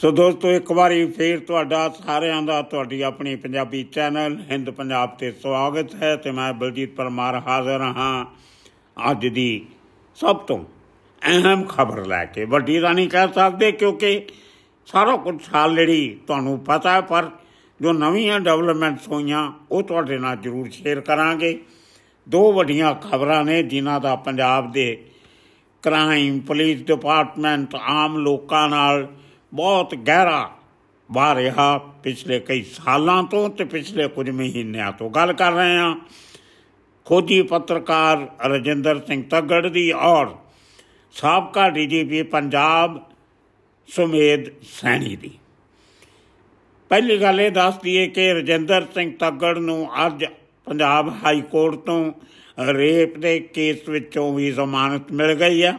ਸੋ ਦੋਸਤੋ ਇੱਕ ਵਾਰੀ ਫੇਰ ਤੁਹਾਡਾ ਸਾਰਿਆਂ ਦਾ ਤੁਹਾਡੀ ਆਪਣੀ ਪੰਜਾਬੀ ਚੈਨਲ ਹਿੰਦ ਪੰਜਾਬ ਤੇ ਸਵਾਗਤ ਹੈ ਤੇ ਮੈਂ ਬਲਜੀਤ ਪਰਮਾਰ ਹਾਜ਼ਰ ਹਾਂ ਅੱਜ ਦੀ ਸਭ ਤੋਂ ਅਹਿਮ ਖਬਰ ਲੈ ਕੇ ਵੱਡੀ ਰਾਣੀ ਕਹਿ ਸਕਦੇ ਕਿਉਂਕਿ ਸਾਰਾ ਕੁਝ ਲੜੀ ਤੁਹਾਨੂੰ ਪਤਾ ਹੈ ਪਰ ਜੋ ਨਵੀਆਂ ਡਿਵੈਲਪਮੈਂਟਸ ਹੋਈਆਂ ਉਹ ਤੁਹਾਡੇ ਨਾਲ ਜ਼ਰੂਰ ਸ਼ੇਅਰ ਕਰਾਂਗੇ ਦੋ ਵੱਡੀਆਂ ਖਬਰਾਂ ਨੇ ਜਿਨ੍ਹਾਂ ਦਾ ਪੰਜਾਬ ਦੇ ਕ੍ਰਾਈਮ ਪੁਲਿਸ ਡਿਪਾਰਟਮੈਂਟ ਆਮ ਲੋਕਾਂ ਨਾਲ ਬਹੁਤ ਗਹਿਰਾ ਵਾਰਿਆ ਰਿਹਾ ਪਿਛਲੇ ਕਈ ਸਾਲਾਂ ਤੋਂ ਤੇ ਪਿਛਲੇ ਕੁਝ ਮਹੀਨਿਆਂ ਤੋਂ ਗੱਲ ਕਰ ਰਹੇ ਹਾਂ ਖੋਜੀ ਪੱਤਰਕਾਰ ਰਜਿੰਦਰ ਸਿੰਘ ਤਗੜ ਦੀ ਔਰ ਸਾਬਕਾ ਡੀਜੀਪੀ ਪੰਜਾਬ ਸੁਮੇਦ ਸੈਣੀ ਦੀ ਪਹਿਲੀ ਗੱਲ ਇਹ ਦੱਸਦੀ ਹੈ ਕਿ ਰਜਿੰਦਰ ਸਿੰਘ ਤਗੜ ਨੂੰ ਅੱਜ ਪੰਜਾਬ ਹਾਈ ਕੋਰਟ ਤੋਂ ਰੇਪ ਦੇ ਕੇਸ ਵਿੱਚੋਂ ਵੀ ਜ਼ਮਾਨਤ ਮਿਲ ਗਈ ਹੈ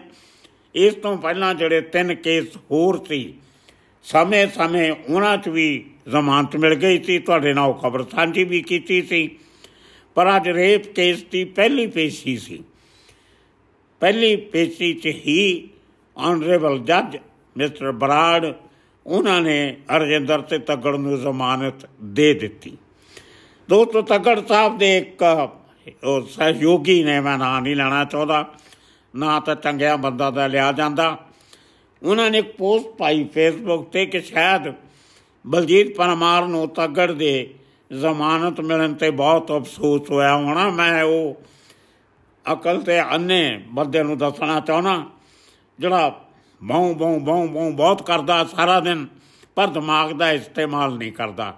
ਇਸ ਤੋਂ ਪਹਿਲਾਂ ਜਿਹੜੇ ਤਿੰਨ ਕੇਸ ਹੋਰ ਸੀ ਸਮੇਂ-ਸਮੇਂ ਉਹਨਾਂ 'ਚ ਵੀ ਜ਼ਮਾਨਤ ਮਿਲ ਗਈ ਸੀ ਤੁਹਾਡੇ ਨਾਲ ਖਬਰ ਸਾਂਝੀ ਵੀ ਕੀਤੀ ਸੀ ਪਰ ਅੱਜ ਰੇਪ ਕੇਸ ਦੀ ਪਹਿਲੀ ਪੇਸ਼ੀ ਸੀ ਪਹਿਲੀ ਪੇਸ਼ੀ 'ਚ ਹੀ ਆਨਰੇਬਲ ਜੱਜ ਮਿਸਟਰ ਬਰਾੜ ਉਹਨਾਂ ਨੇ ਅਰਜਿੰਦਰ ਤੇ ਤਗੜ ਨੂੰ ਜ਼ਮਾਨਤ ਦੇ ਦਿੱਤੀ ਦੋਸਤੋ ਤਗੜ ਸਾਹਿਬ ਦੇ ਇੱਕ ਉਹ ਸਹਿਯੋਗੀ ਨੇ ਮੈਂ ਨਾਂ ਨਹੀਂ ਲੈਣਾ ਚਾਹੁੰਦਾ ਨਾ ਤਾਂ ਚੰਗਿਆ ਬੰਦਾ ਦਾ ਲਿਆ ਜਾਂਦਾ ਉਹਨਾਂ ਨੇ ਪੋਸਟ ਪਾਈ ਫੇਸਬੁੱਕ ਤੇ ਕਿ ਸ਼ਾਇਦ ਬਲਜੀਤ ਪਰਮਾਰ ਨੂੰ ਤਗੜ ਦੇ ਜ਼ਮਾਨਤ ਮਿਲਣ ਤੇ ਬਹੁਤ ਅਫਸੋਸ ਹੋਇਆ ਹੋਣਾ ਮੈਂ ਉਹ ਅਕਲ ਤੇ ਅੰਨੇ ਬੰਦੇ ਨੂੰ ਦੱਸਣਾ ਚਾਹਣਾ ਜਿਹੜਾ ਬਾਉ ਬਾਉ ਬਾਉ ਬਾਉ ਬਹੁਤ ਕਰਦਾ ਸਾਰਾ ਦਿਨ ਪਰ ਦਿਮਾਗ ਦਾ ਇਸਤੇਮਾਲ ਨਹੀਂ ਕਰਦਾ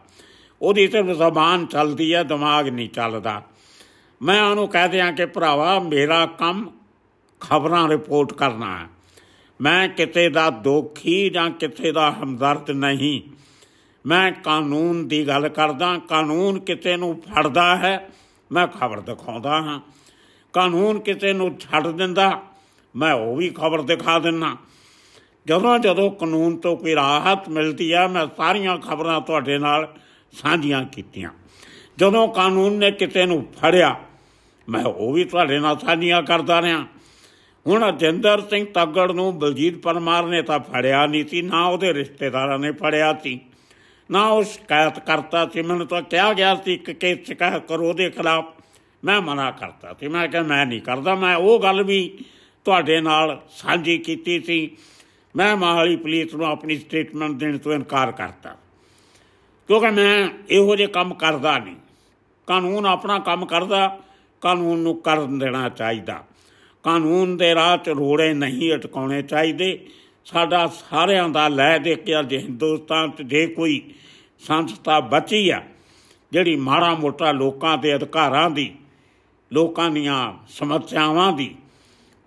ਉਹਦੀ ਸਿਰਫ ਜ਼ਬਾਨ ਚੱਲਦੀ ਹੈ ਦਿਮਾਗ ਨਹੀਂ ਚੱਲਦਾ ਮੈਂ ਉਹਨੂੰ ਕਹਿ ਦਿਆਂ ਕਿ ਭਰਾਵਾ ਮੇਰਾ ਕੰਮ ਖਬਰਾਂ ਰਿਪੋਰਟ ਕਰਨਾ ਹੈ ਮੈਂ ਕਿਸੇ ਦਾ ਦੋਖੀ ਜਾਂ ਕਿਸੇ ਦਾ ਹਮਦਰਦ ਨਹੀਂ ਮੈਂ ਕਾਨੂੰਨ ਦੀ ਗੱਲ ਕਰਦਾ ਕਾਨੂੰਨ ਕਿਤੇ ਨੂੰ ਫੜਦਾ ਹੈ ਮੈਂ ਖਬਰ ਦਿਖਾਉਂਦਾ ਹਾਂ ਕਾਨੂੰਨ ਕਿਸੇ ਨੂੰ ਛੱਡ ਦਿੰਦਾ ਮੈਂ ਉਹ ਵੀ ਖਬਰ ਦਿਖਾ ਦਿੰਨਾ ਜਦੋਂ ਜਦੋਂ ਕਾਨੂੰਨ ਤੋਂ ਕੋਈ ਰਾਹਤ ਮਿਲਦੀ ਆ ਮੈਂ ਸਾਰੀਆਂ ਖਬਰਾਂ ਤੁਹਾਡੇ ਨਾਲ ਸਾਂਝੀਆਂ ਕੀਤੀਆਂ ਜਦੋਂ ਕਾਨੂੰਨ ਨੇ ਕਿਸੇ ਨੂੰ ਫੜਿਆ ਮੈਂ ਉਹ ਵੀ ਤੁਹਾਡੇ ਨਾਲ ਸਾਂਝੀਆਂ ਕਰਦਾ ਰਿਹਾ ਹੁਣ ਅਜਿੰਦਰ ਸਿੰਘ ਤਾਗੜ ਨੂੰ ਬਲਜੀਤ ਪਰਮਾਰ ਨੇ ਤਾਂ ਫੜਿਆ ਨਹੀਂ ਸੀ ਨਾ ਉਹਦੇ ਰਿਸ਼ਤੇਦਾਰਾਂ ਨੇ ਫੜਿਆ ਸੀ ਨਾ ਉਹ ਸ਼ਿਕਾਇਤ ਕਰਤਾ ਸੀ ਮੈਨੂੰ ਤਾਂ ਕਿਹਾ ਗਿਆ ਸੀ ਇੱਕ ਕੇਸ ਸ਼ਿਕਾਇਤ ਕਰੋ ਉਹਦੇ ਖਿਲਾਫ ਮੈਂ ਮਨਾ ਕਰਤਾ ਸੀ ਮੈਂ ਕਿਹਾ ਮੈਂ ਨਹੀਂ ਕਰਦਾ ਮੈਂ ਉਹ ਗੱਲ ਵੀ ਤੁਹਾਡੇ ਨਾਲ ਸਾਂਝੀ ਕੀਤੀ ਸੀ ਮੈਂ ਮਾਹਲੀ ਪੁਲਿਸ ਨੂੰ ਆਪਣੀ ਸਟੇਟਮੈਂਟ ਦੇਣ ਤੋਂ ਇਨਕਾਰ ਕਰਤਾ ਕਿਉਂਕਿ ਮੈਂ ਇਹੋ ਜਿਹੇ ਕੰਮ ਕਰਦਾ ਨਹੀਂ ਕਾਨੂੰਨ ਆਪਣਾ ਕੰਮ ਕਰਦਾ ਕਾਨੂੰਨ ਨੂੰ ਕਰਨ ਦੇਣਾ ਚਾਹੀਦਾ ਕਾਨੂੰਨ ਦੇ ਰਾਹ 'ਚ ਰੋੜੇ ਨਹੀਂ ਅਟਕਾਉਣੇ ਚਾਹੀਦੇ ਸਾਡਾ ਸਾਰਿਆਂ ਦਾ ਲੈ ਦੇ ਕੇ ਅੱਜ ਹਿੰਦੁਸਤਾਨ 'ਚ ਜੇ ਕੋਈ ਸੰਸਥਾ ਬਚੀ ਆ ਜਿਹੜੀ ਮਾੜਾ ਮੋਟਾ ਲੋਕਾਂ ਦੇ ਅਧਿਕਾਰਾਂ ਦੀ ਲੋਕਾਂ ਦੀਆਂ ਸਮੱਸਿਆਵਾਂ ਦੀ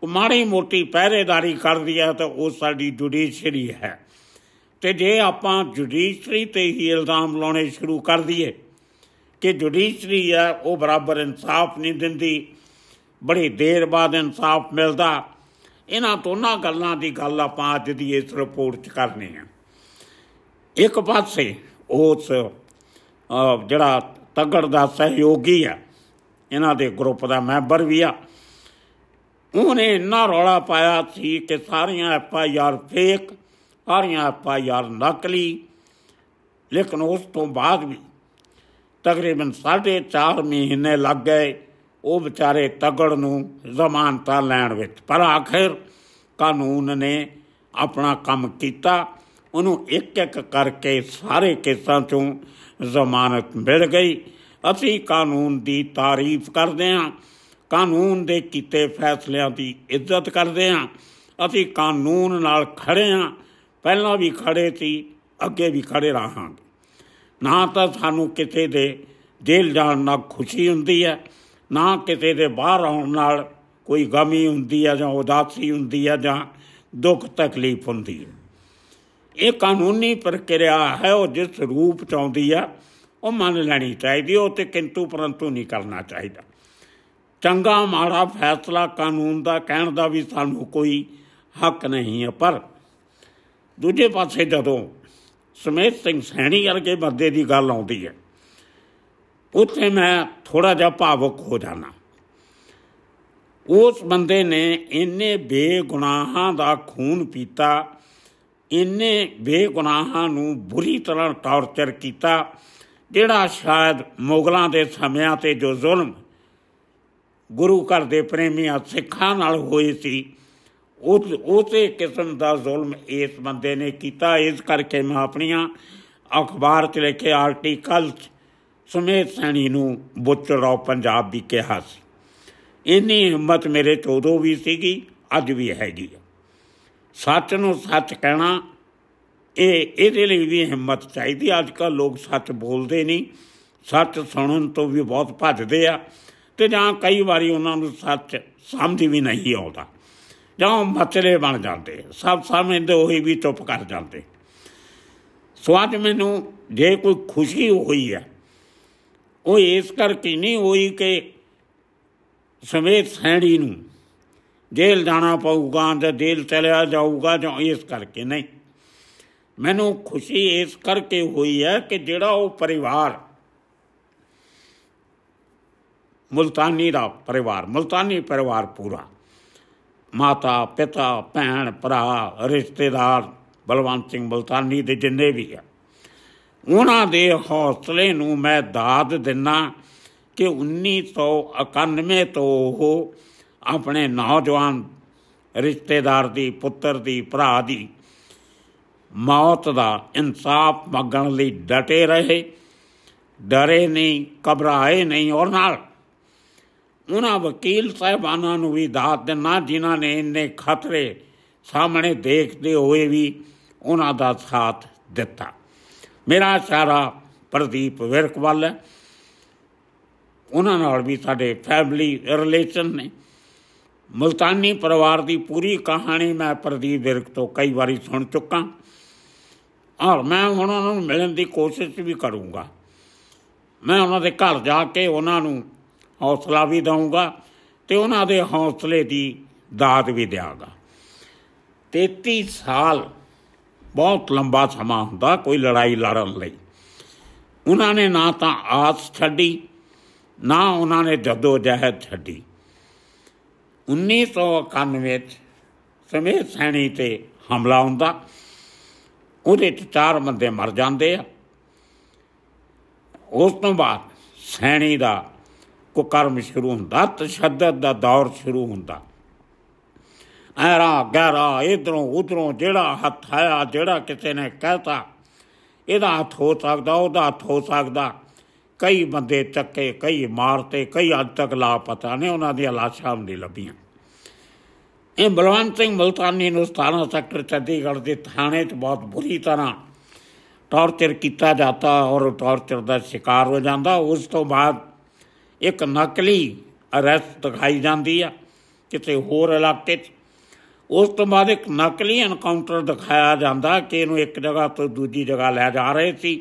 ਉਹ ਮਾੜੀ ਮੋਟੀ ਪਹਿਰੇਦਾਰੀ ਕਰਦੀ ਹੈ ਤਾਂ ਉਹ ਸਾਡੀ ਜੁਡੀਸ਼ਰੀ ਹੈ ਤੇ ਜੇ ਆਪਾਂ ਜੁਡੀਸ਼ਰੀ ਤੇ ਹੀ ਇਲਜ਼ਾਮ ਲਾਉਣੇ ਸ਼ੁਰੂ ਕਰ ਦਈਏ ਕਿ ਜੁਡੀਸ਼ਰੀ ਆ ਉਹ ਬਰਾਬਰ ਇਨਸਾਫ ਨਹੀਂ ਦਿੰਦੀ ਬੜੀ ਦੇਰ ਬਾਅਦ ਇਨਸਾਫ ਮਿਲਦਾ ਇਹਨਾਂ ਦੋਨਾਂ ਗੱਲਾਂ ਦੀ ਗੱਲ ਆਪਾਂ ਅੱਜ ਦੀ ਇਸ ਰਿਪੋਰਟ 'ਚ ਕਰਨੀ ਆ ਇੱਕ ਪਾਸੇ ਉਸ ਜਿਹੜਾ ਤਗੜ ਦਾ ਸਹਿਯੋਗੀ ਆ ਇਹਨਾਂ ਦੇ ਗਰੁੱਪ ਦਾ ਮੈਂਬਰ ਵੀ ਆ ਉਹਨੇ ਇੰਨਾ ਰੌਲਾ ਪਾਇਆ ਸੀ ਕਿ ਸਾਰੀਆਂ ਐਫ ਆਈ ਆਰ ਫੇਕ ਸਾਰੀਆਂ ਐਫ ਆਈ ਆਰ ਨਕਲੀ ਲੇਕਿਨ ਉਸ ਤੋਂ ਬਾਅਦ ਵੀ ਤਕਰੀਬਨ 4.5 ਮਹੀਨੇ ਲੱਗ ਗਏ ਉਹ ਵਿਚਾਰੇ ਤਗੜ ਨੂੰ ਜ਼ਮਾਨਤਾ ਲੈਣ ਵਿੱਚ ਪਰ ਆਖਿਰ ਕਾਨੂੰਨ ਨੇ ਆਪਣਾ ਕੰਮ ਕੀਤਾ ਉਹਨੂੰ ਇੱਕ ਇੱਕ ਕਰਕੇ ਸਾਰੇ ਕੇਸਾਂ ਚੋਂ ਜ਼ਮਾਨਤ ਮਿਲ ਗਈ ਅਸੀਂ ਕਾਨੂੰਨ ਦੀ ਤਾਰੀਫ ਕਰਦੇ ਹਾਂ ਕਾਨੂੰਨ ਦੇ ਕੀਤੇ ਫੈਸਲਿਆਂ ਦੀ ਇੱਜ਼ਤ ਕਰਦੇ ਹਾਂ ਅਸੀਂ ਕਾਨੂੰਨ ਨਾਲ ਖੜੇ ਹਾਂ ਪਹਿਲਾਂ ਵੀ ਖੜੇ ਸੀ ਅੱਗੇ ਵੀ ਖੜੇ ਰਹਾਂਗੇ ਨਾ ਤਾਂ ਸਾਨੂੰ ਕਿਤੇ ਦੇ ਜੇਲ੍ਹ ਜਾਣ ਨਾਲ ਖੁਸ਼ੀ ਹੁੰਦੀ ਹੈ ਨਾ ਕਿਤੇ ਦੇ ਬਾਹਰ ਆਉਣ ਨਾਲ ਕੋਈ ਗਮੀ ਹੁੰਦੀ ਆ ਜਾਂ ਉਦਾਸੀ ਹੁੰਦੀ ਆ ਜਾਂ ਦੁੱਖ ਤਕਲੀਫ ਹੁੰਦੀ ਹੈ ਇਹ ਕਾਨੂੰਨੀ ਪ੍ਰਕਿਰਿਆ ਹੈ ਉਹ ਜਿਸ ਰੂਪ ਚ ਆਉਂਦੀ ਆ ਉਹ ਮੰਨ ਲੈਣੀ ਚਾਹੀਦੀ ਉਹ ਤੇ ਕਿੰਤੂ ਪਰੰਤੂ ਨਹੀਂ ਕਰਨਾ ਚਾਹੀਦਾ ਚੰਗਾ ਮਾੜਾ ਫੈਸਲਾ ਕਾਨੂੰਨ ਦਾ ਕਹਿਣ ਦਾ ਵੀ ਸਾਨੂੰ ਕੋਈ ਹੱਕ ਨਹੀਂ ਹੈ ਪਰ ਦੂਜੇ ਪਾਸੇ ਜਦੋਂ ਸਮੇਤ ਸਿੰਘ ਸੈਣੀ ਵਰਗੇ ਬੰਦੇ ਦੀ ਗੱਲ ਆਉਂਦੀ ਹੈ ਉੱਥੇ ਮੈਂ ਥੋੜਾ ਜਿਹਾ ਭਾਵੁਕ ਹੋ ਜਾਣਾ ਉਸ ਬੰਦੇ ਨੇ ਇੰਨੇ ਬੇਗੁਨਾਹਾਂ ਦਾ ਖੂਨ ਪੀਤਾ ਇੰਨੇ ਬੇਗੁਨਾਹਾਂ ਨੂੰ ਬੁਰੀ ਤਰ੍ਹਾਂ ਟੌਰਚਰ ਕੀਤਾ ਜਿਹੜਾ ਸ਼ਾਇਦ ਮੁਗਲਾਂ ਦੇ ਸਮਿਆਂ ਤੇ ਜੋ ਜ਼ੁਲਮ ਗੁਰੂ ਘਰ ਦੇ ਪ੍ਰੇਮੀਆਂ ਸਿੱਖਾਂ ਨਾਲ ਹੋਈ ਸੀ ਉਸ ਉਸੇ ਕਿਸਮ ਦਾ ਜ਼ੁਲਮ ਇਸ ਬੰਦੇ ਨੇ ਕੀਤਾ ਇਸ ਕਰਕੇ ਮੈਂ ਆਪਣੀਆਂ ਅਖਬਾਰ 'ਚ ਲਿਖੇ ਆਰਟੀਕਲਸ ਸਮੇਤ ਸੈਣੀ ਨੂੰ ਬੁੱਤਰਾ ਪੰਜਾਬ ਵੀ ਕਿਹਾ ਸੀ ਇੰਨੀ ਹਿੰਮਤ ਮੇਰੇ ਚੋਦੋ ਵੀ ਸੀਗੀ ਅੱਜ ਵੀ ਹੈਗੀ ਸੱਚ ਨੂੰ ਸੱਚ ਕਹਿਣਾ ਇਹ ਇਹਦੇ ਲਈ ਵੀ ਹਿੰਮਤ ਚਾਹੀਦੀ ਅੱਜ ਕੱਲ ਲੋਕ ਸੱਚ ਬੋਲਦੇ ਨਹੀਂ ਸੱਚ ਸੁਣਨ ਤੋਂ ਵੀ ਬਹੁਤ ਭੱਜਦੇ ਆ ਤੇ ਜਾਂ ਕਈ ਵਾਰੀ ਉਹਨਾਂ ਨੂੰ ਸੱਚ ਸਮਝ ਵੀ ਨਹੀਂ ਆਉਂਦਾ ਜਾਂ ਮਤਲੇ ਬਣ ਜਾਂਦੇ ਸਭ ਸਮਝਦੇ ਉਹੀ ਵੀ ਚੁੱਪ ਕਰ ਜਾਂਦੇ ਸਵਾਦ ਮੈਨੂੰ ਜੇ ਕੋਈ ਖੁਸ਼ੀ ਹੋਈ ਹੈ ਉਹ ਇਸ ਕਰਕੇ ਨਹੀਂ ਹੋਈ ਕਿ ਸਮੇਤ ਸੈਣੀ ਨੂੰ ਜੇਲ ਜਾਣਾ ਪਊਗਾ ਤੇ ਦਿਲ ਚਲਿਆ ਜਾਊਗਾ ਜਾਂ ਇਸ ਕਰਕੇ ਨਹੀਂ ਮੈਨੂੰ ਖੁਸ਼ੀ ਇਸ ਕਰਕੇ ਹੋਈ ਹੈ ਕਿ ਜਿਹੜਾ ਉਹ ਪਰਿਵਾਰ ਮਲਤਾਨੀ ਦਾ ਪਰਿਵਾਰ ਮਲਤਾਨੀ ਪਰਿਵਾਰ ਪੂਰਾ ਮਾਤਾ ਪਿਤਾ ਭੈਣ ਭਰਾ ਰਿਸ਼ਤੇਦਾਰ ਬਲਵੰਤ ਸਿੰਘ ਮਲਤਾਨੀ ਦੇ ਜਿੰਨੇ ਵੀ ਆ ਉਹਨਾਂ ਦੇ ਹੌਸਲੇ ਨੂੰ ਮੈਂ ਦਾਦ ਦਿੰਨਾ ਕਿ 1991 ਤੋਂ ਉਹ ਆਪਣੇ ਨੌਜਵਾਨ ਰਿਸ਼ਤੇਦਾਰ ਦੀ ਪੁੱਤਰ ਦੀ ਭਰਾ ਦੀ ਮੌਤ ਦਾ ਇਨਸਾਫ ਮੰਗਣ ਲਈ ਡਟੇ ਰਹੇ ਡਰੇ ਨਹੀਂ ਘਬਰਾਏ ਨਹੀਂ ਔਰ ਨਾਲ ਉਹਨਾਂ ਵਕੀਲ ਸਹਿਬਾਨਾਂ ਨੂੰ ਵੀ ਦਾਤ ਦਿੰਨਾ ਜਿਨ੍ਹਾਂ ਨੇ ਇੰਨੇ ਖਤਰੇ ਸਾਹਮਣੇ ਦੇਖਦੇ ਹੋਏ ਵੀ ਉਹਨਾਂ ਦਾ ਸਾਥ ਦਿੱਤਾ ਮੇਰਾ ਸਾਰਾ ਪ੍ਰਦੀਪ ਵਿਰਕਵਾਲ ਹੈ ਉਹਨਾਂ ਨਾਲ ਵੀ ਸਾਡੇ ਫੈਮਿਲੀ ਰਿਲੇਸ਼ਨ ਨੇ ਮਲਤਾਨੀ ਪਰਿਵਾਰ ਦੀ ਪੂਰੀ ਕਹਾਣੀ ਮੈਂ ਪ੍ਰਦੀਪ ਵਿਰਕ ਤੋਂ ਕਈ ਵਾਰੀ ਸੁਣ ਚੁੱਕਾ ਔਰ ਮੈਂ ਹੁਣ ਉਹਨਾਂ ਨੂੰ ਮਿਲਣ ਦੀ ਕੋਸ਼ਿਸ਼ ਵੀ ਕਰੂੰਗਾ ਮੈਂ ਉਹਨਾਂ ਦੇ ਘਰ ਜਾ ਕੇ ਉਹਨਾਂ ਨੂੰ ਹੌਸਲਾ ਵੀ ਦਊਂਗਾ ਤੇ ਉਹਨਾਂ ਦੇ ਹੌਸਲੇ ਦੀ ਦਾਤ ਵੀ ਦਿਆਂਗਾ 33 ਸਾਲ ਬਹੁਤ ਲੰਬਾ ਸਮਾਂ ਹੁੰਦਾ ਕੋਈ ਲੜਾਈ ਲੜਨ ਲਈ ਉਹਨਾਂ ਨੇ ਨਾ ਤਾਂ ਆਸ ਛੱਡੀ ਨਾ ਉਹਨਾਂ ਨੇ ਜਦੋ ਜਹਿਦ ਛੱਡੀ 1991 ਵਿੱਚ ਸਮੇਤ ਸੈਣੀ ਤੇ ਹਮਲਾ ਹੁੰਦਾ ਉਹਦੇ ਚਾਰ ਬੰਦੇ ਮਰ ਜਾਂਦੇ ਆ ਉਸ ਤੋਂ ਬਾਅਦ ਸੈਣੀ ਦਾ ਕੁਕਰਮ ਸ਼ੁਰੂ ਹੁੰਦਾ ਤਸ਼ੱਦਦ ਦਾ ਦੌਰ ਸ਼ੁਰੂ ਹੁੰਦਾ ਐਰਾ ਗੈਰਾ ਇਧਰੋਂ ਉਧਰੋਂ ਜਿਹੜਾ ਹੱਥ ਆਇਆ ਜਿਹੜਾ ਕਿਸੇ ਨੇ ਕਹਿਤਾ ਇਹਦਾ ਹੱਥ ਹੋ ਸਕਦਾ ਉਹਦਾ ਹੱਥ ਹੋ ਸਕਦਾ ਕਈ ਬੰਦੇ ਚੱਕੇ ਕਈ ਮਾਰਤੇ ਕਈ ਅੱਜ ਤੱਕ ਲਾ ਪਤਾ ਨਹੀਂ ਉਹਨਾਂ ਦੀ ਲਾਸ਼ਾਂ ਨਹੀਂ ਲੱਭੀਆਂ ਇਹ ਬਲਵੰਤ ਸਿੰਘ ਮਲਤਾਨੀ ਨੂੰ ਸਥਾਨਾ ਸੈਕਟਰ ਚੰਡੀਗੜ੍ਹ ਦੇ ਥਾਣੇ 'ਚ ਬਹੁਤ ਬੁਰੀ ਤਰ੍ਹਾਂ ਟੌਰਚਰ ਕੀਤਾ ਜਾਂਦਾ ਔਰ ਟੌਰਚਰ ਦਾ ਸ਼ਿਕਾਰ ਹੋ ਜਾਂਦਾ ਉਸ ਤੋਂ ਬਾਅਦ ਇੱਕ ਨਕਲੀ ਅਰੈਸਟ ਦਿਖਾਈ ਜਾਂਦੀ ਆ ਕਿਤੇ ਹੋਰ ਇਲਾਕੇ 'ਚ ਉਸ ਤੋਂ ਬਾਅਦ ਇੱਕ ਨਕਲੀ ਐਨਕਾਊਂਟਰ ਦਿਖਾਇਆ ਜਾਂਦਾ ਕਿ ਇਹਨੂੰ ਇੱਕ ਜਗ੍ਹਾ ਤੋਂ ਦੂਜੀ ਜਗ੍ਹਾ ਲੈ ਜਾ ਰਹੇ ਸੀ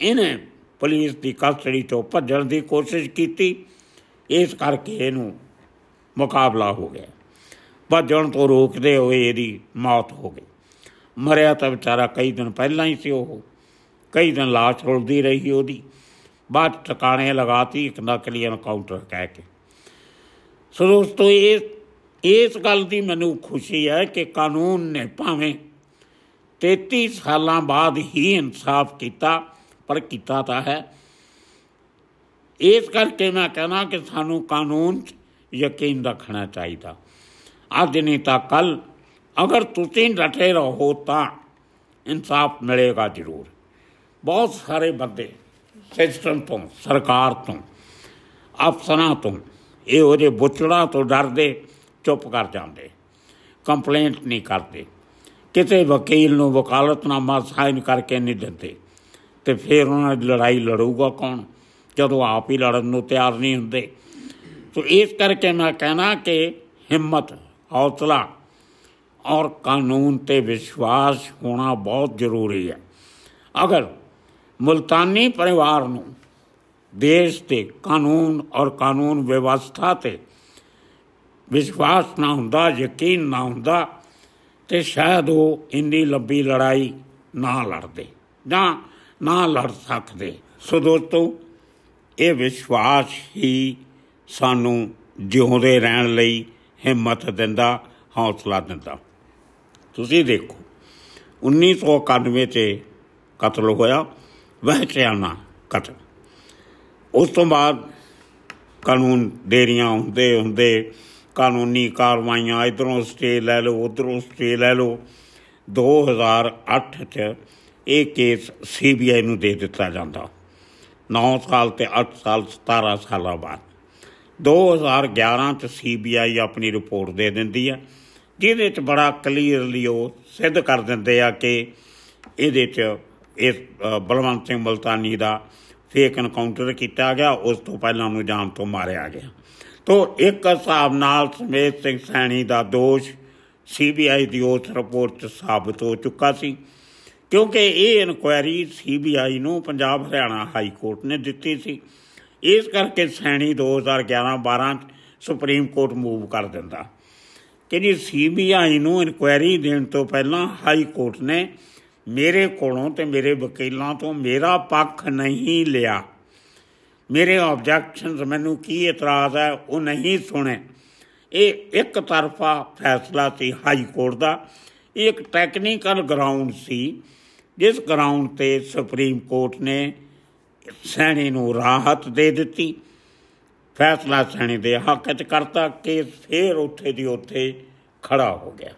ਇਹਨੇ ਪੁਲਿਸ ਦੀ ਕਸਟਡੀ ਤੋਂ ਭੱਜਣ ਦੀ ਕੋਸ਼ਿਸ਼ ਕੀਤੀ ਇਸ ਕਰਕੇ ਇਹਨੂੰ ਮੁਕਾਬਲਾ ਹੋ ਗਿਆ ਭੱਜਣ ਤੋਂ ਰੋਕਦੇ ਹੋਏ ਇਹਦੀ ਮੌਤ ਹੋ ਗਈ ਮਰਿਆ ਤਾਂ ਵਿਚਾਰਾ ਕਈ ਦਿਨ ਪਹਿਲਾਂ ਹੀ ਸੀ ਉਹ ਕਈ ਦਿਨ ਲਾਸ਼ ਰੁਲਦੀ ਰਹੀ ਉਹਦੀ ਬਾਅਦ ਟਿਕਾਣੇ ਲਗਾਤੀ ਇੱਕ ਨਕਲੀ ਐਨਕਾਊਂਟਰ ਕਹਿ ਕੇ ਸੋ ਦੋਸਤੋ ਇਹ ਇਸ ਗੱਲ ਦੀ ਮੈਨੂੰ ਖੁਸ਼ੀ ਹੈ ਕਿ ਕਾਨੂੰਨ ਨੇ ਭਾਵੇਂ 33 ਸਾਲਾਂ ਬਾਅਦ ਹੀ ਇਨਸਾਫ ਕੀਤਾ ਪਰ ਕੀਤਾ ਤਾਂ ਹੈ ਇਸ ਕਰਕੇ ਮੈਂ ਕਹਿਣਾ ਕਿ ਸਾਨੂੰ ਕਾਨੂੰਨ ਯਕੀਨ ਰੱਖਣਾ ਚਾਹੀਦਾ ਅੱਜ ਨਹੀਂ ਤਾਂ ਕੱਲ ਅਗਰ ਤੁਸੀਂ ਡਟੇ ਰਹੋ ਤਾਂ ਇਨਸਾਫ ਮਿਲੇਗਾ ਜ਼ਰੂਰ ਬਹੁਤ ਸਾਰੇ ਬੰਦੇ ਸਿਸਟਮ ਤੋਂ ਸਰਕਾਰ ਤੋਂ ਅਫਸਰਾਂ ਤੋਂ ਇਹ ਉਹਦੇ ਬੁੱਚੜਾ ਤੋਂ ਡਰਦੇ ਚੁੱਪ ਕਰ ਜਾਂਦੇ ਕੰਪਲੇਂਟ ਨਹੀਂ ਕਰਦੇ ਕਿਤੇ ਵਕੀਲ ਨੂੰ ਵਕਾਲਤਨਾਮਾ ਸਾਈਨ ਕਰਕੇ ਨਹੀਂ ਦਿੰਦੇ ਤੇ ਫਿਰ ਉਹਨਾਂ ਦੀ ਲੜਾਈ ਲੜੂਗਾ ਕੌਣ ਜਦੋਂ ਆਪ ਹੀ ਲੜਨ ਨੂੰ ਤਿਆਰ ਨਹੀਂ ਹੁੰਦੇ ਸੋ ਇਸ ਕਰਕੇ ਮੈਂ ਕਹਿਣਾ ਕਿ ਹਿੰਮਤ ਹੌਸਲਾ ਔਰ ਕਾਨੂੰਨ ਤੇ ਵਿਸ਼ਵਾਸ ਹੋਣਾ ਬਹੁਤ ਜ਼ਰੂਰੀ ਹੈ ਅਗਰ ਮਲਤਾਨੀ ਪਰਿਵਾਰ ਨੂੰ ਦੇਸ਼ ਤੇ ਕਾਨੂੰਨ ਔਰ ਕਾਨੂੰਨ ਵਿਵਸਥਾ ਤੇ ਵਿਸ਼ਵਾਸ ਨਾ ਹੁੰਦਾ ਯਕੀਨ ਨਾ ਹੁੰਦਾ ਤੇ ਸ਼ਾਇਦ ਉਹ ਇੰਨੀ ਲੰਬੀ ਲੜਾਈ ਨਾ ਲੜਦੇ ਜਾਂ ਨਾ ਲੜ ਸਕਦੇ ਸੋ ਦੋਸਤੋ ਇਹ ਵਿਸ਼ਵਾਸ ਹੀ ਸਾਨੂੰ ਜਿਉਂਦੇ ਰਹਿਣ ਲਈ ਹਿੰਮਤ ਦਿੰਦਾ ਹੌਸਲਾ ਦਿੰਦਾ ਤੁਸੀਂ ਦੇਖੋ 1991 'ਚ ਕਤਲ ਹੋਇਆ ਵਹਿਚਿਆਨਾ ਕਤਲ ਉਸ ਤੋਂ ਬਾਅਦ ਕਾਨੂੰਨ ਡੇਰੀਆਂ ਹੁੰਦੇ ਹੁੰਦੇ ਕਾਨੂੰਨੀ ਕਾਰਵਾਈਆਂ ਇਧਰੋਂ ਸਟੇ ਲੈ ਲਓ ਉਧਰੋਂ ਸਟੇ ਲੈ ਲਓ 2008 ਚ ਇਹ ਕੇਸ ਸੀਬੀਆਈ ਨੂੰ ਦੇ ਦਿੱਤਾ ਜਾਂਦਾ 9 ਸਾਲ ਤੇ 8 ਸਾਲ 17 ਸਾਲਾਂ ਬਾਅਦ 2011 ਚ ਸੀਬੀਆਈ ਆਪਣੀ ਰਿਪੋਰਟ ਦੇ ਦਿੰਦੀ ਹੈ ਜਿਹਦੇ ਚ ਬੜਾ ਕਲੀਅਰਲੀ ਉਹ ਸਿੱਧ ਕਰ ਦਿੰਦੇ ਆ ਕਿ ਇਹਦੇ ਚ ਇਸ ਬਲਵੰਤ ਸਿੰਘ ਮਲਤਾਨੀ ਦਾ ਫੇਕ ਐਨਕਾਊਂਟਰ ਕੀਤਾ ਗਿਆ ਉਸ ਤੋਂ ਪਹਿਲਾਂ ਨੂੰ ਜਾਮ ਤੋਂ ਮਾਰਿਆ ਗਿਆ ਤੋਂ ਇੱਕ ਹਿਸਾਬ ਨਾਲ ਸਮੇਤ ਸਿੰਘ ਸੈਣੀ ਦਾ ਦੋਸ਼ ਸੀਬੀਆਈ ਦੀ ਉਸ ਰਿਪੋਰਟ 'ਚ ਸਾਬਤ ਹੋ ਚੁੱਕਾ ਸੀ ਕਿਉਂਕਿ ਇਹ ਇਨਕੁਆਇਰੀ ਸੀਬੀਆਈ ਨੂੰ ਪੰਜਾਬ ਹਰਿਆਣਾ ਹਾਈ ਕੋਰਟ ਨੇ ਦਿੱਤੀ ਸੀ ਇਸ ਕਰਕੇ ਸੈਣੀ 2011-12 ਸੁਪਰੀਮ ਕੋਰਟ ਮੂਵ ਕਰ ਦਿੰਦਾ ਕਿ ਜੀ ਸੀਬੀਆਈ ਨੂੰ ਇਨਕੁਆਇਰੀ ਦੇਣ ਤੋਂ ਪਹਿਲਾਂ ਹਾਈ ਕੋਰਟ ਨੇ ਮੇਰੇ ਕੋਲੋਂ ਤੇ ਮੇਰੇ ਵਕੀਲਾਂ ਤੋਂ ਮੇਰਾ ਪੱਖ ਨਹੀਂ ਲਿਆ ਮੇਰੇ ਆਬਜੈਕਸ਼ਨਸ ਮੈਨੂੰ ਕੀ ਇਤਰਾਜ਼ ਹੈ ਉਹ ਨਹੀਂ ਸੁਣੇ ਇਹ ਇੱਕ ਤਰਫਾ ਫੈਸਲਾ ਸੀ ਹਾਈ ਕੋਰਟ ਦਾ ਇੱਕ ਟੈਕਨੀਕਲ ਗਰਾਊਂਡ ਸੀ ਜਿਸ ਗਰਾਊਂਡ ਤੇ ਸੁਪਰੀਮ ਕੋਰਟ ਨੇ ਸੈਣੀ ਨੂੰ ਰਾਹਤ ਦੇ ਦਿੱਤੀ ਫੈਸਲਾ ਸੈਣੀ ਦੇ ਹੱਕ 'ਚ ਕਰਤਾ ਕਿ ਫੇਰ ਉੱਥੇ ਦੀ ਉੱਥੇ ਖੜਾ ਹੋ ਗਿਆ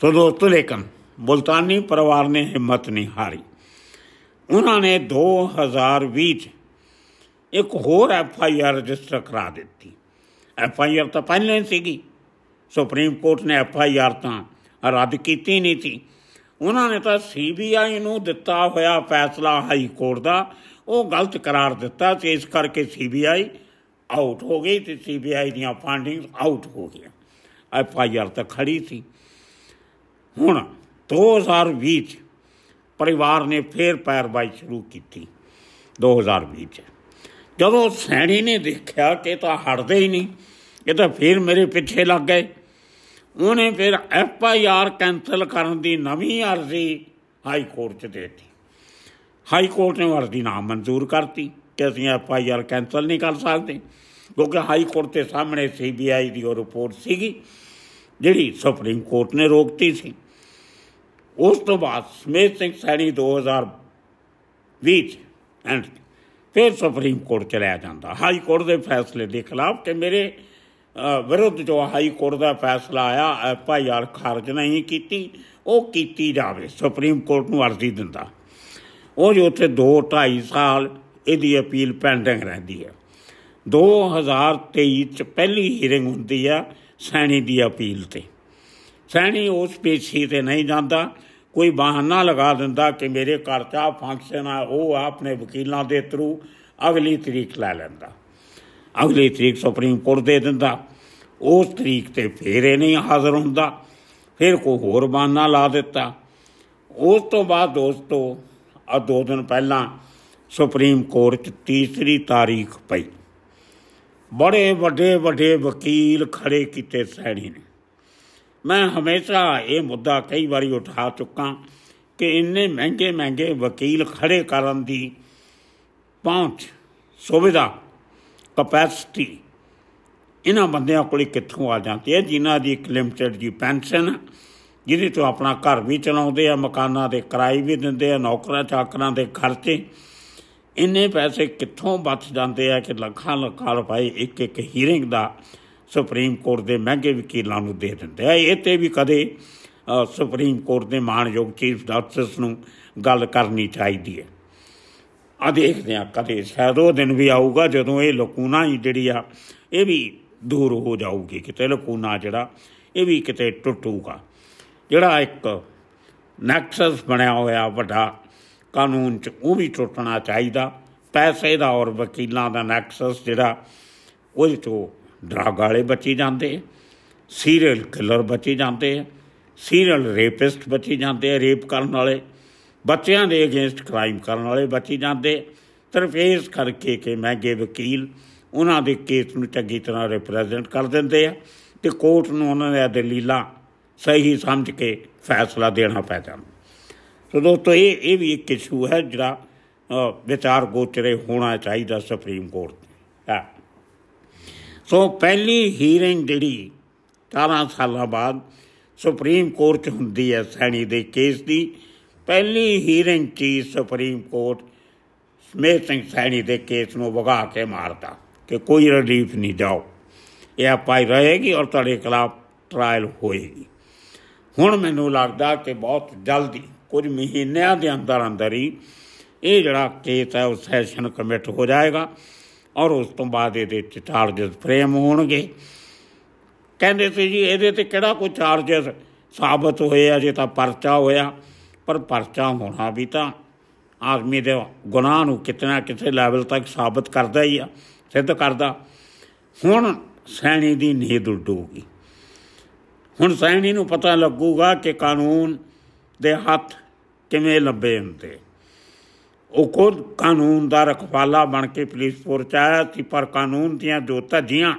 ਤੋ ਦੋਸਤੋ ਲੇਕਨ ਮੁਲਤਾਨੀ ਪਰਿਵਾਰ ਨੇ ਹਿੰਮਤ ਨਹੀਂ ਹਾਰੀ ਉਹਨਾਂ ਨੇ 2020 ਚ ਇੱਕ ਹੋਰ ਐਫ ਆਈ ਆਰ ਰਜਿਸਟਰ ਕਰਾ ਦਿੱਤੀ ਐਫ ਆਈ ਆਰ ਤਾਂ ਪਹਿਲਾਂ ਸੀਗੀ ਸੁਪਰੀਮ ਕੋਰਟ ਨੇ ਐਫ ਆਈ ਆਰ ਤਾਂ ਰੱਦ ਕੀਤੀ ਨਹੀਂ ਸੀ ਉਹਨਾਂ ਨੇ ਤਾਂ ਸੀ ਬੀ ਆਈ ਨੂੰ ਦਿੱਤਾ ਹੋਇਆ ਫੈਸਲਾ ਹਾਈ ਕੋਰਟ ਦਾ ਉਹ ਗਲਤ ਕਰਾਰ ਦਿੱਤਾ ਤੇ ਇਸ ਕਰਕੇ ਸੀ ਬੀ ਆਈ ਆਊਟ ਹੋ ਗਈ ਤੇ ਸੀ ਬੀ ਆਈ ਦੀਆਂ ਫਾਈਂਡਿੰਗ ਆਊਟ ਹੋ ਗਈਆਂ ਐਫ ਆਈ ਆਰ ਤਾਂ ਖੜੀ ਸੀ ਹੁਣ 2020 ਪਰਿਵਾਰ ਨੇ ਫੇਰ ਪੈਰਵਾਈ ਸ਼ੁਰੂ ਕੀਤੀ 2020 ਚ ਜਦੋਂ ਸੈਣੀ ਨੇ ਦੇਖਿਆ ਕਿ ਤਾਂ ਹਟਦੇ ਹੀ ਨਹੀਂ ਇਹ ਤਾਂ ਫੇਰ ਮੇਰੇ ਪਿੱਛੇ ਲੱਗ ਗਏ ਉਹਨੇ ਫਿਰ ਐਫ ਆਈ ਆਰ ਕੈਨਸਲ ਕਰਨ ਦੀ ਨਵੀਂ ਅਰਜ਼ੀ ਹਾਈ ਕੋਰਟ 'ਚ ਦੇਤੀ ਹਾਈ ਕੋਰਟ ਨੇ ਅਰਜ਼ੀ ਨਾ ਮਨਜ਼ੂਰ ਕਰਤੀ ਕਿ ਅਸੀਂ ਐਫ ਆਈ ਆਰ ਕੈਨਸਲ ਨਹੀਂ ਕਰ ਸਕਦੇ ਕਿਉਂਕਿ ਹਾਈ ਕੋਰਟ ਦੇ ਸਾਹਮਣੇ ਸੀ ਬੀ ਆਈ ਦੀ ਉਹ ਰਿਪੋਰਟ ਸੀਗੀ ਜਿਹੜੀ ਸੁਪਰੀਮ ਕੋਰਟ ਨੇ ਰੋਕਤੀ ਸੀ ਉਸ ਤੋਂ ਬਾਅਦ ਸਮੇਤ ਸਿੰਘ ਸੈਣੀ 2020 ਐਂਡ ਫਿਰ ਸੁਪਰੀਮ ਕੋਰਟ ਚਲਿਆ ਜਾਂਦਾ ਹਾਈ ਕੋਰਟ ਦੇ ਫੈਸਲੇ ਦੇ ਖਿਲਾਫ ਕਿ ਮੇਰੇ ਵਿਰੁੱਧ ਜੋ ਹਾਈ ਕੋਰਟ ਦਾ ਫੈਸਲਾ ਆਇਆ ਭਾਈ ਆਰ ਖਾਰਜ ਨਹੀਂ ਕੀਤੀ ਉਹ ਕੀਤੀ ਜਾਵੇ ਸੁਪਰੀਮ ਕੋਰਟ ਨੂੰ ਅਰਜ਼ੀ ਦਿੰਦਾ ਉਹ ਜੋ ਉੱਥੇ 2 2.5 ਸਾਲ ਇਹਦੀ ਅਪੀਲ ਪੈਂਡਿੰਗ ਰਹਿੰਦੀ ਹੈ 2023 ਚ ਪਹਿਲੀ ਹੀਰਿੰਗ ਹੁੰਦੀ ਆ ਸੈਣੀ ਦੀ ਅਪੀਲ ਤੇ ਸੈਣੀ ਉਸ ਪੇਸ਼ੀ ਤੇ ਨਹੀਂ ਜਾਂਦਾ ਕੋਈ ਬਹਾਨਾ ਲਗਾ ਦਿੰਦਾ ਕਿ ਮੇਰੇ ਘਰ ਚਾ ਫੰਕਸ਼ਨ ਆ ਉਹ ਆਪਣੇ ਵਕੀਲਾਂ ਦੇ ਥਰੂ ਅਗਲੀ ਤਰੀਕ ਲੈ ਲੈਂਦਾ ਅਗਲੀ ਤਰੀਕ ਸੁਪਰੀਮ ਕੋਰਟ ਦੇ ਦਿੰਦਾ ਉਸ ਤਰੀਕ ਤੇ ਫੇਰ ਇਹ ਨਹੀਂ ਹਾਜ਼ਰ ਹੁੰਦਾ ਫਿਰ ਕੋਈ ਹੋਰ ਬਹਾਨਾ ਲਾ ਦਿੱਤਾ ਉਸ ਤੋਂ ਬਾਅਦ ਦੋਸਤੋ ਆ ਦੋ ਦਿਨ ਪਹਿਲਾਂ ਸੁਪਰੀਮ ਕੋਰਟ 'ਚ ਤੀਸਰੀ ਤਾਰੀਖ ਪਈ ਬੜੇ ਵੱਡੇ ਵੱਡੇ ਵਕੀਲ ਖੜੇ ਕੀਤੇ ਸੈਣੀ ਨੇ ਮੈਂ ਹਮੇਸ਼ਾ ਇਹ ਮੁੱਦਾ ਕਈ ਵਾਰੀ ਉਠਾ ਚੁੱਕਾ ਕਿ ਇੰਨੇ ਮਹਿੰਗੇ ਮਹਿੰਗੇ ਵਕੀਲ ਖੜੇ ਕਰਨ ਦੀ ਪਹੁੰਚ ਸੁਵਿਧਾ ਕਪੈਸਿਟੀ ਇਹਨਾਂ ਬੰਦਿਆਂ ਕੋਲ ਕਿੱਥੋਂ ਆ ਜਾਂਦੀ ਹੈ ਜਿਨ੍ਹਾਂ ਦੀ ਇੱਕ ਲਿਮਟਿਡ ਜੀ ਪੈਨਸ਼ਨ ਜਿਹਦੇ ਤੋਂ ਆਪਣਾ ਘਰ ਵੀ ਚਲਾਉਂਦੇ ਆ ਮਕਾਨਾਂ ਦੇ ਕਿਰਾਏ ਵੀ ਦਿੰਦੇ ਆ ਨੌਕਰਾਂ ਚਾਕਰਾਂ ਦੇ ਖਰਚੇ ਇੰਨੇ ਪੈਸੇ ਕਿੱਥੋਂ ਬਚ ਜਾਂਦੇ ਆ ਕਿ ਲੱਖਾਂ ਲੱਖਾਂ ਰੁਪਏ ਇੱਕ ਇੱਕ ਹੀਰਿੰਗ ਦਾ ਸੁਪਰੀਮ ਕੋਰਟ ਦੇ ਮਹਿੰਗੇ ਵਕੀਲਾਂ ਨੂੰ ਦੇ ਦਿੰਦੇ ਆ ਇਹ ਤੇ ਵੀ ਕਦੇ ਸੁਪਰੀਮ ਕੋਰਟ ਦੇ ਮਾਨਯੋਗ ਚੀਫ ਜਸਟਿਸ ਨੂੰ ਗੱਲ ਕਰਨੀ ਚਾਹੀਦੀ ਹੈ ਆ ਦੇਖਦੇ ਆ ਕਦੇ ਸ਼ਾਇਦ ਉਹ ਦਿਨ ਵੀ ਆਊਗਾ ਜਦੋਂ ਇਹ ਲਕੂਨਾ ਹੀ ਜਿਹੜੀ ਆ ਇਹ ਵੀ ਦੂਰ ਹੋ ਜਾਊਗੀ ਕਿਤੇ ਲਕੂਨਾ ਜਿਹੜਾ ਇਹ ਵੀ ਕਿਤੇ ਟੁੱਟੂਗਾ ਜਿਹੜਾ ਇੱਕ ਨੈਕਸਸ ਬਣਿਆ ਹੋਇਆ ਵੱਡਾ ਕਾਨੂੰਨ ਚ ਉਹ ਵੀ ਟੁੱਟਣਾ ਚਾਹੀਦਾ ਪੈਸੇ ਦਾ ਔਰ ਵਕੀਲਾਂ ਦਾ ਨੈਕਸਸ ਜਿਹੜਾ ਉਹ ਜੋ ਡਰਗ ਵਾਲੇ ਬਚੀ ਜਾਂਦੇ ਸੀਰੀਅਲ ਕਿਲਰ ਬਚੀ ਜਾਂਦੇ ਸੀਰੀਅਲ ਰੇਪਿਸਟ ਬਚੀ ਜਾਂਦੇ ਰੇਪ ਕਰਨ ਵਾਲੇ ਬੱਚਿਆਂ ਦੇ ਅਗੇਂਸਟ ਕ੍ਰਾਈਮ ਕਰਨ ਵਾਲੇ ਬਚੀ ਜਾਂਦੇ ਸਿਰਫ ਇਸ ਕਰਕੇ ਕਿ ਮਹਿੰਗੇ ਵਕੀਲ ਉਹਨਾਂ ਦੇ ਕੇਸ ਨੂੰ ਚੰਗੀ ਤਰ੍ਹਾਂ ਰਿਪਰੈਜ਼ੈਂਟ ਕਰ ਦਿੰਦੇ ਆ ਤੇ ਕੋਰਟ ਨੂੰ ਉਹਨਾਂ ਦੇ ਦਲੀਲਾਂ ਸਹੀ ਸਮਝ ਕੇ ਫੈਸਲਾ ਦੇਣਾ ਪੈ ਜਾਂਦਾ ਸੋ ਦੋਸਤੋ ਇਹ ਇਹ ਵੀ ਇੱਕ ਇਸ਼ੂ ਹੈ ਜਿਹੜਾ ਵਿਚਾਰ ਗੋਚਰੇ ਹੋਣਾ ਚਾਹੀਦਾ ਸੁਪਰੀਮ ਕੋਰਟ ਹੈ ਸੋ ਪਹਿਲੀ ਹੀਰਿੰਗ ਜਿਹੜੀ 18 ਸਾਲਾਂ ਬਾਅਦ ਸੁਪਰੀਮ ਕੋਰਟ 'ਚ ਹੁੰਦੀ ਹੈ ਸੈਣੀ ਦੇ ਕੇਸ ਦੀ ਪਹਿਲੀ ਹੀਰਿੰਗ 'ਚ ਸੁਪਰੀਮ ਕੋਰਟ ਸਮੇਤ ਸਿੰਘ ਸੈਣੀ ਦੇ ਕੇਸ ਨੂੰ ਵਗਾ ਕੇ ਮਾਰਦਾ ਕਿ ਕੋਈ ਰਿਲੀਫ ਨਹੀਂ ਜਾਓ ਇਹ ਆਪਾਈ ਰਹੇਗੀ ਔਰ ਤੁਹਾਡੇ ਖਿਲਾਫ ਟ੍ਰਾਇਲ ਹੋਏਗੀ ਹੁਣ ਮੈਨੂੰ ਲੱਗਦਾ ਕਿ ਬਹੁਤ ਜਲਦੀ ਕੁਝ ਮਹੀਨਿਆਂ ਦੇ ਅੰਦਰ ਅੰਦਰ ਹੀ ਇਹ ਜਿਹੜਾ ਕੇਸ ਹੈ ਉਹ ਸੈਸ਼ਨ ਕਮਿਟ ਹੋ ਜਾਏਗਾ ਔਰ ਉਸ ਤੋਂ ਬਾਅਦ ਇਹਦੇ ਤੇ ਚਾਰਜਸ ਫਰੇਮ ਹੋਣਗੇ ਕਹਿੰਦੇ ਸੀ ਜੀ ਇਹਦੇ ਤੇ ਕਿਹੜਾ ਕੋਈ ਚਾਰਜਸ ਸਾਬਤ ਹੋਏ ਅਜੇ ਤਾਂ ਪਰਚਾ ਹੋਇਆ ਪਰ ਪਰਚਾ ਹੋਣਾ ਵੀ ਤਾਂ ਆਦਮੀ ਦੇ ਗੁਨਾਹ ਨੂੰ ਕਿਤਨਾ ਕਿਸੇ ਲੈਵਲ ਤੱਕ ਸਾਬਤ ਕਰਦਾ ਹੀ ਆ ਸਿੱਧ ਕਰਦਾ ਹੁਣ ਸੈਣੀ ਦੀ ਨੀਂਦ ਉੱਡੂਗੀ ਹੁਣ ਸੈਣੀ ਨੂੰ ਪਤਾ ਲੱਗੂਗਾ ਕਿ ਕਾਨੂੰਨ ਦੇ ਹੱਥ ਕਿਵੇਂ ਲੱਭੇ ਹੁੰਦੇ ਉਹ ਖੁਦ ਕਾਨੂੰਨ ਦਾ ਰਖਵਾਲਾ ਬਣ ਕੇ ਪੁਲਿਸ ਫੋਰਸ ਆਇਆ ਸੀ ਪਰ ਕਾਨੂੰਨ ਦੀਆਂ ਜੋ ਧੱਜੀਆਂ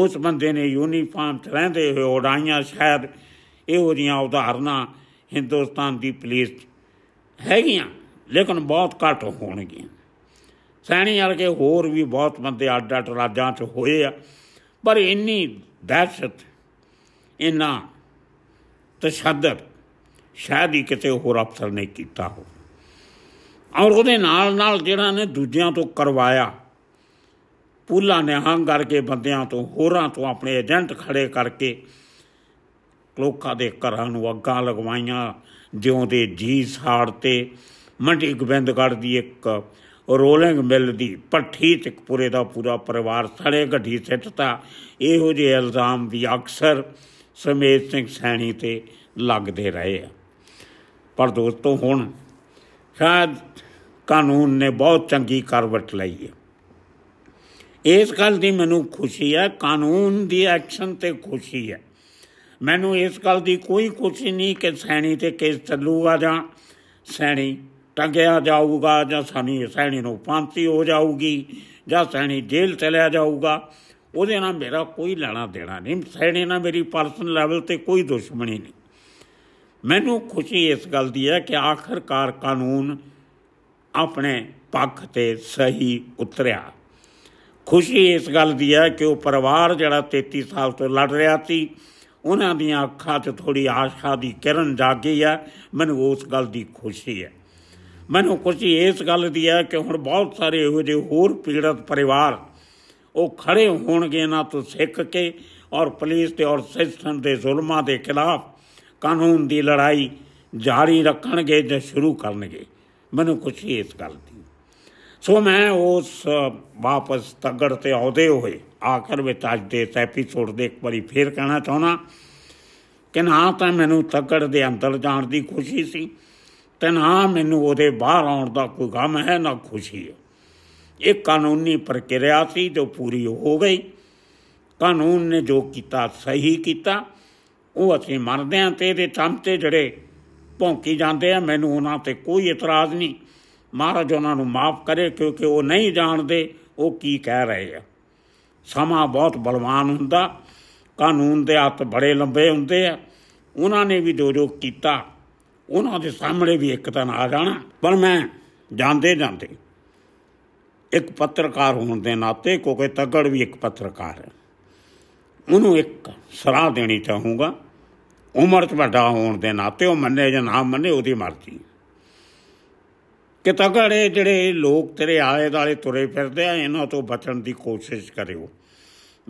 ਉਸ ਬੰਦੇ ਨੇ ਯੂਨੀਫਾਰਮ 'ਚ ਰਹਿੰਦੇ ਹੋਏ ਉਡਾਈਆਂ ਸ਼ਾਇਦ ਇਹੋ ਜੀਆਂ ਉਦਾਹਰਨਾਂ ਹਿੰਦੁਸਤਾਨ ਦੀ ਪੁਲਿਸ ਹੈਗੀਆਂ ਲੇਕਿਨ ਬਹੁਤ ਘੱਟ ਹੋਣਗੀਆਂ ਸੈਣੀ ਵਾਲੇ ਹੋਰ ਵੀ ਬਹੁਤ ਬੰਦੇ ਅੱਡ ਅੱਡ ਰਾਜਾਂ 'ਚ ਹੋਏ ਆ ਪਰ ਇੰਨੀ ਦਹਿਸ਼ਤ ਇਨਾ ਤਸ਼ੱਦਦ ਸ਼ਾਇਦ ਹੀ ਕਿਤੇ ਹੋਰ ਅਫਸਰ ਨੇ ਕੀਤਾ ਹੋਵੇ ਔਰ ਉਹਦੇ ਨਾਲ ਨਾਲ ਜਿਹੜਾ ਨੇ ਦੂਜਿਆਂ ਤੋਂ ਕਰਵਾਇਆ ਪੂਲਾ ਨੇ ਹੰਗ ਕਰਕੇ ਬੰਦਿਆਂ ਤੋਂ ਹੋਰਾਂ ਤੋਂ ਆਪਣੇ ਏਜੰਟ ਖੜੇ ਕਰਕੇ ਲੋਕਾਂ ਦੇ ਘਰਾਂ ਨੂੰ ਅੱਗਾਂ ਲਗਵਾਈਆਂ ਦੇ ਜੀ ਸਾੜ ਤੇ ਮੰਡੀ ਗੋਬਿੰਦਗੜ੍ਹ ਦੀ ਇੱਕ ਰੋਲਿੰਗ ਮਿਲ ਦੀ ਪੱਠੀ ਤੇ ਪੂਰੇ ਦਾ ਪੂਰਾ ਪਰਿਵਾਰ ਸੜੇ ਗੱਡੀ ਸਿੱਟਤਾ ਇਹੋ ਜਿਹੇ ਇਲਜ਼ਾਮ ਵੀ ਅਕਸਰ ਸਮੇਤ ਸਿੰਘ ਸੈਣੀ ਤੇ ਲੱਗਦੇ ਰਹੇ ਆ ਪਰ ਦੋਸਤੋ ਹੁਣ ਸ਼ਾਇਦ ਕਾਨੂੰਨ ਨੇ ਬਹੁਤ ਚੰਗੀ ਕਰਵਟ ਲਈ ਹੈ ਇਸ ਗੱਲ ਦੀ ਮੈਨੂੰ ਖੁਸ਼ੀ ਹੈ ਕਾਨੂੰਨ ਦੀ ਐਕਸ਼ਨ ਤੇ ਖੁਸ਼ੀ ਹੈ ਮੈਨੂੰ ਇਸ ਗੱਲ ਦੀ ਕੋਈ ਖੁਸ਼ੀ ਨਹੀਂ ਕਿ ਸੈਣੀ ਤੇ ਕੇਸ ਚੱਲੂਗਾ ਜਾਂ ਸੈਣੀ ਟੰਗਿਆ ਜਾਊਗਾ ਜਾਂ ਸੈਣੀ ਸੈਣੀ ਨੂੰ ਪਾਂਤੀ ਹੋ ਜਾਊਗੀ ਜਾਂ ਸੈਣੀ ਜੇਲ੍ਹ ਚਲਿਆ ਜਾਊਗਾ ਉਹਦੇ ਨਾਲ ਮੇਰਾ ਕੋਈ ਲੈਣਾ ਦੇਣਾ ਨਹੀਂ ਸੈਣੀ ਨਾਲ ਮੇਰੀ ਪਰਸਨਲ ਲੈਵਲ ਤੇ ਕੋਈ ਦੁਸ਼ਮਣੀ ਨਹੀਂ ਮੈਨੂੰ ਖੁਸ਼ੀ ਇਸ ਗੱਲ ਦੀ ਹੈ ਕਿ ਆਖਰਕਾਰ ਕਾਨੂੰਨ ਆਪਣੇ ਪੱਖ ਤੇ ਸਹੀ ਉਤਰਿਆ ਖੁਸ਼ੀ ਇਸ ਗੱਲ ਦੀ ਹੈ ਕਿ ਉਹ ਪਰਿਵਾਰ ਜਿਹੜਾ 33 ਸਾਲ ਤੋਂ ਲੜ ਰਿਹਾ ਸੀ ਉਹਨਾਂ ਦੀਆਂ ਅੱਖਾਂ 'ਚ ਥੋੜੀ ਆਸ਼ਾ ਦੀ ਕਿਰਨ ਜਾਗੀ ਹੈ ਮੈਨੂੰ ਉਸ ਗੱਲ ਦੀ ਖੁਸ਼ੀ ਹੈ ਮੈਨੂੰ ਖੁਸ਼ੀ ਇਸ ਗੱਲ ਦੀ ਹੈ ਕਿ ਹੁਣ ਬਹੁਤ ਸਾਰੇ ਇਹੋ ਜਿਹੇ ਹੋਰ ਪੀੜਤ ਪਰਿਵਾਰ ਉਹ ਖੜੇ ਹੋਣਗੇ ਨਾ ਤੋਂ ਸਿੱਖ ਕੇ ਔਰ ਪੁਲਿਸ ਤੇ ਔਰ ਸਿਸਟਮ ਦੇ ਜ਼ੁਲਮਾਂ ਦੇ ਖਿਲਾਫ ਕਾਨੂੰਨ ਦੀ ਲੜਾਈ ਜਾਰੀ ਰੱਖਣਗੇ ਜਾਂ ਸ਼ੁਰੂ ਕਰਨਗੇ ਮੈਨੂੰ ਕੁਝ ਇਸ ਗੱਲ ਦੀ ਸੋ ਮੈਂ ਉਸ ਵਾਪਸ ਤਗੜ ਤੇ ਆਉਦੇ ਹੋਏ ਆਖਰ ਵਿੱਚ ਅੱਜ ਦੇ ਇਸ ਐਪੀਸੋਡ ਦੇ ਇੱਕ ਵਾਰੀ ਫੇਰ ਕਹਿਣਾ ਚਾਹਣਾ ਕਿ ਨਾ ਤਾਂ ਮੈਨੂੰ ਤਗੜ ਦੇ ਅੰਦਰ ਜਾਣ ਦੀ ਖੁਸ਼ੀ ਸੀ ਤੇ ਨਾ ਮੈਨੂੰ ਉਹਦੇ ਬਾਹਰ ਆਉਣ ਦਾ ਕੋਈ ਗਮ ਹੈ ਨਾ ਖੁਸ਼ੀ ਹੈ ਇਹ ਕਾਨੂੰਨੀ ਪ੍ਰਕਿਰਿਆ ਸੀ ਜੋ ਪੂਰੀ ਹੋ ਗਈ ਕਾਨੂੰਨ ਨੇ ਜੋ ਕੀਤਾ ਸਹੀ ਕੀਤਾ ਉਹ ਅਸੀਂ ਮੰਨਦੇ ਹਾਂ ਤੇ ਇਹਦੇ ਚਮਤੇ ਜਿਹੜੇ ਭੌਂਕੀ ਜਾਂਦੇ ਆ ਮੈਨੂੰ ਉਹਨਾਂ ਤੇ ਕੋਈ ਇਤਰਾਜ਼ ਨਹੀਂ ਮਹਾਰਾਜ ਉਹਨਾਂ ਨੂੰ ਮਾਫ ਕਰੇ ਕਿਉਂਕਿ ਉਹ ਨਹੀਂ ਜਾਣਦੇ ਉਹ ਕੀ ਕਹਿ ਰਹੇ ਆ ਸਮਾਂ ਬਹੁਤ ਬਲਵਾਨ ਹੁੰਦਾ ਕਾਨੂੰਨ ਦੇ ਹੱਥ ਬੜੇ ਲੰਬੇ ਹੁੰਦੇ ਆ ਉਹਨਾਂ ਨੇ ਵੀ ਜੋ ਜੋ ਕੀਤਾ ਉਹਨਾਂ ਦੇ ਸਾਹਮਣੇ ਵੀ ਇੱਕ ਤਾਂ ਆ ਜਾਣਾ ਪਰ ਮੈਂ ਜਾਂਦੇ ਜਾਂਦੇ ਇੱਕ ਪੱਤਰਕਾਰ ਹੋਣ ਦੇ ਨਾਤੇ ਕੋਕੇ ਤਗੜ ਵੀ ਇੱਕ ਪੱਤਰਕਾਰ ਹੈ ਉਹਨੂੰ ਇੱਕ ਸਲਾਹ ਦੇਣੀ ਚਾਹੂੰਗਾ ਉਮਰ ਚ ਵੱਡਾ ਹੋਣ ਦੇ ਨਾਤੇ ਉਹ ਮੰਨੇ ਜਾਂ ਨਾ ਮੰਨੇ ਉਹਦੀ ਮਰਜ਼ੀ ਕਿ ਤਗੜੇ ਜਿਹੜੇ ਲੋਕ ਤੇਰੇ ਆਲੇ ਦਾਲੇ ਤੁਰੇ ਫਿਰਦੇ ਆ ਇਹਨਾਂ ਤੋਂ ਬਚਣ ਦੀ ਕੋਸ਼ਿਸ਼ ਕਰਿਓ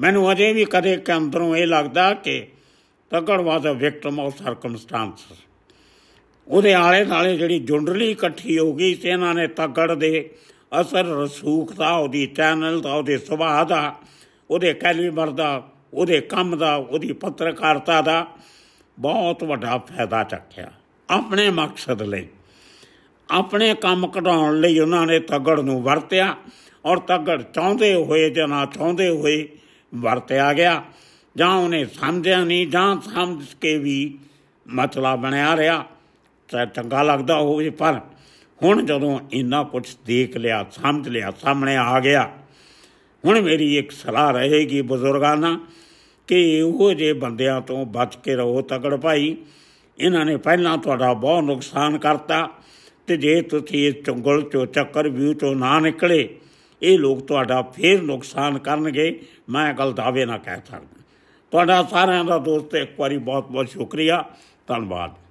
ਮੈਨੂੰ ਅਜੇ ਵੀ ਕਦੇ ਕਿ ਅੰਦਰੋਂ ਇਹ ਲੱਗਦਾ ਕਿ Tagar was a victim of circumstance ਉਹਦੇ ਆਲੇ ਦਾਲੇ ਜਿਹੜੀ ਜੁੰਡਲੀ ਇਕੱਠੀ ਹੋ ਗਈ ਤੇ ਇਹਨਾਂ ਨੇ ਤਗੜ ਦੇ ਅਸਰ ਰਸੂਖ ਦਾ ਉਹਦੀ ਚੈਨਲ ਦਾ ਉਹਦੇ ਸੁਭਾਅ ਦਾ ਉਹਦੇ ਕੈਲੀਬਰ ਦਾ ਉਹਦੇ ਕੰਮ ਦਾ ਉਹਦੀ ਪੱਤਰਕਾਰਤਾ ਦਾ ਬਹੁਤ ਵੱਡਾ ਫਾਇਦਾ ਚੱਕਿਆ ਆਪਣੇ ਮਕਸਦ ਲਈ ਆਪਣੇ ਕੰਮ ਕਢਾਉਣ ਲਈ ਉਹਨਾਂ ਨੇ ਤਗੜ ਨੂੰ ਵਰਤਿਆ ਔਰ ਤਗੜ ਚਾਹੁੰਦੇ ਹੋਏ ਜਾਂ ਨਾ ਚਾਹੁੰਦੇ ਹੋਏ ਵਰਤਿਆ ਗਿਆ ਜਾਂ ਉਹਨੇ ਸਮਝਿਆ ਨਹੀਂ ਜਾਂ ਸਮਝ ਕੇ ਵੀ ਮਤਲਬ ਬਣਿਆ ਰਿਹਾ ਤਾਂ ਚੰਗਾ ਲੱਗਦਾ ਹੋਵੇ ਪਰ ਹੁਣ ਜਦੋਂ ਇੰਨਾ ਕੁਝ ਦੇਖ ਲਿਆ ਸਮਝ ਲਿਆ ਸਾਹਮਣੇ ਆ ਗਿਆ ਹੁਣ ਮੇਰੀ ਇੱਕ ਸਲਾਹ ਰਹੇਗੀ ਬਜ਼ੁਰਗਾਨਾ ਕਿ ਉਹ ਜੇ ਬੰਦਿਆਂ ਤੋਂ ਬਚ ਕੇ ਰਹੋ ਤਗੜ ਭਾਈ ਇਹਨਾਂ ਨੇ ਪਹਿਲਾਂ ਤੁਹਾਡਾ ਬਹੁਤ ਨੁਕਸਾਨ ਕਰਤਾ ਤੇ ਜੇ ਤੁਸੀਂ ਇਸ ਚੁੰਗਲ ਚੋ ਚੱਕਰ ਵੀ ਤੋਂ ਨਾ ਨਿਕਲੇ ਇਹ ਲੋਕ ਤੁਹਾਡਾ ਫੇਰ ਨੁਕਸਾਨ ਕਰਨਗੇ ਮੈਂ ਗੱਲ ਦਾਵੇ ਨਾ ਕਹਿ ਸਕਦਾ ਤੁਹਾਡਾ ਸਾਰਿਆਂ ਦਾ ਦੋਸਤ ਇੱਕ ਵਾਰੀ ਬਹੁਤ ਬਹੁਤ ਸ਼ੁਕਰੀਆ ਧੰਨਵਾਦ